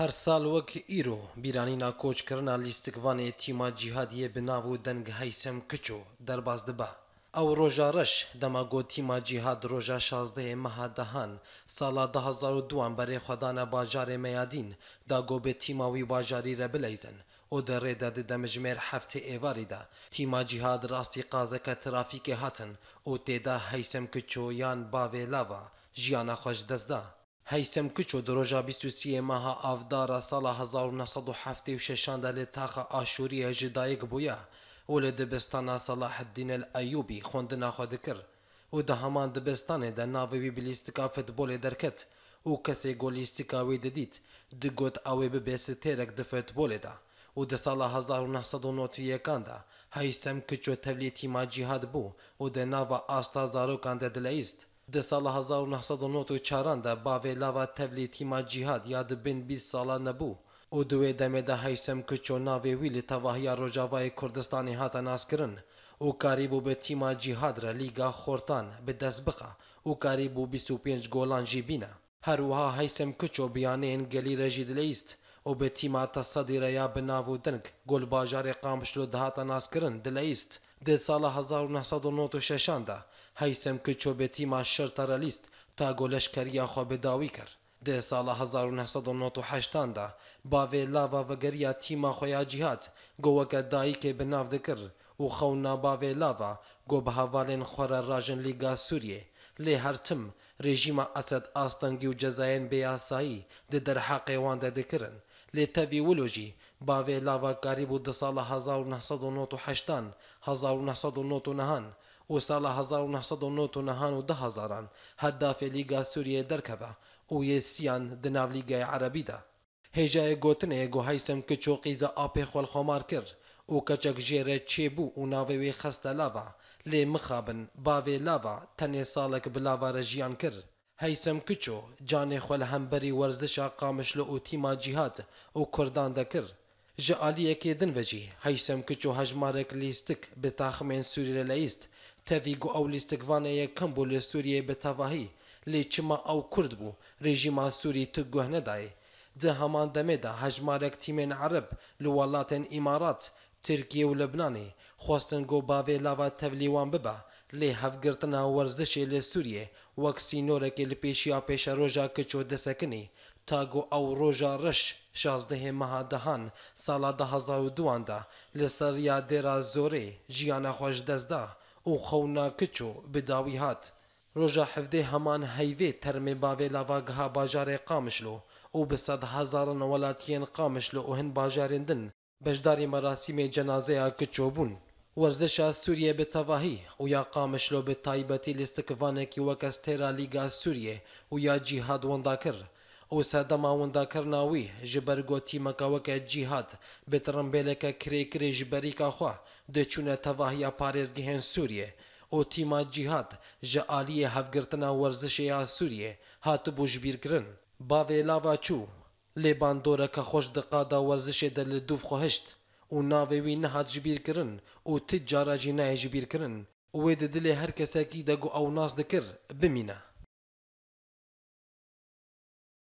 هەر ساڵ وەک ئیرۆ بیرانینا کۆچکردنا لیستکوانێ تیما جیهادیە بناو و دەنگ هەیسم کچۆ دەرباز دبە ئەو ڕۆژە ڕەش دەماگۆ تیما جیهاد ڕۆژە شازدەیە مەهادەهان ساڵا 2002 بەرێ خۆدانە باژارێ مەیادین داگۆبێ تیماوی باژاری رە بلەیزن ئۆ دەڕێدا دەمەژمێر هەفتێ ئێواریدا تیما جیهاد ڕاستی قازەکە ترافیکێ هاتن ئۆ تێدا هەیسم کچۆیان باوێ لاوە ژیانە خۆش دەستدا هیثم کچو در روژا 23 ماه آفدارا سال 1976 دلی تاخ آشوری جدایگ بویا و لدبستان صلاح الدین الایوبی خوندنا خود کر و ده همان دبستان ده ناوی وی بلیستکا فتبول درکت و کسی گولیستکا وی دید ده گوت اوی ببیس تیرک ده فتبول ده و ده سال 1991 ده هیثم کچو تبلیتی ما جهاد بو و ده ناو آستا زاروکان ده دلیست د سال 1994 ده باوی لاوا تبلی تیما جهاد یاد بین 20 سالا نبو او دوی دمه ده هیسم کچو ناوی ویلی تواهی روجاوای کردستانی هاتا ناس کرن او کاریبو به تیما جهاد را لیگا خورتان به دست بخه او کاریبو 25 گولان جیبینه هەروها هەیسم کچ و بیانێن گەلی ڕێژی دلەیست و بە تیماتە سەدیرەیا بناو و دنگ گل باژارێ قامشل و دهاتە ناسکردن دلەیست dhe sala 1996 e da, hajsem kë që betima shërtaralist ta goleshkeria xobedawî kir. Di sala 1998 da, bavê lava vegeriya tîma xwe ya cîhat goveke dayîkê bi nav dikir û xewna bavê lava got bi hevalên xwe re rajin Lîga Sûriyê. Lê her tim rejîma Esed astengî û Cezayên bêyasayî di derheqê wan de dikirin. Lê tevî wilo jî Բավելավա Կարիբու դսալա 1908-ան, 1909-ան, ու սալա 1909-ան ու 10000-ան, Հադդաֆի լիգա Սուրիե դրկավա, ու եսյան դնավ լիգա Արաբիդա։ Հեջայ գոտնե գոհայսեմ կճոկիզա ապե խոլ խոմար կր, ու կճակ ջերը չեբու ու նավեվի խստալավա, լե մխաբն, բավելավա, թնե սալակ բլավա ռժյան կր։ هیسم کچو جان خل هم بری ورزش قامش لو تیما جهاد او کردان دکر ji aliyekê din ve jî heysemkiç û hejmarek lîstik bi taxmên Sûriyê le îst tevî got ew lîstikvaneye kim bû li Sûriyê bi tevahî lê çima ew Kurd bû rejîma Sûrî tu guh nedayê di heman demê de hejmarek tîmên Ereb li welatên îmarat Tirkiye û Libnanê xwestin got bavê lava tevlîwan bibe lê hevgirtina werzişê li Sûriyê wek sînorekê li pêşiya pêşeroja kiç û desekinê تاگۆ ئەو ڕۆژە ڕش شازدەهێ مەهادەهان ساڵا 2002دا لەسەر یادێرا زۆرێ ژیانە خۆش دەستدا و خەونا کچ و بداوی هات ڕۆژە حەفدێ هەمان هەیوێ تەرمێ باوێ لاواگەها باژارێ قامشلو و بە سەد هەزارن وڵاتیان قامشلو و هەن باژارێندن بەشداری مەراسیمێ جەنازەیە کچۆ بوون وەرزشە سووریە بتەواهی و یا قامشلۆ بە تایبەتی لیستکوانێکی وەکەستێرا لیگا سووریێ و یا جیهادوەندا کرد ئەو سادە ماوەنداکەرناوی ji ber گotî mekaweke cîhat bi tirmbêleke kirêkirê ji berîka xwe diçûne tevahiya parêzgehên Sûriyê û tîma cîhat ji aliyê hevgirtina werzişê ya Sûriyê hatibû ji bîrkirin bavê lava çû lê bandoreke xweş diqada werzişê de li dûv xwe hişt û navê wî nihat ji bîrkirin û ti cara jî nayê ji bîrkirin wê di dilê her kesekî de gu ew nas dikir bimîne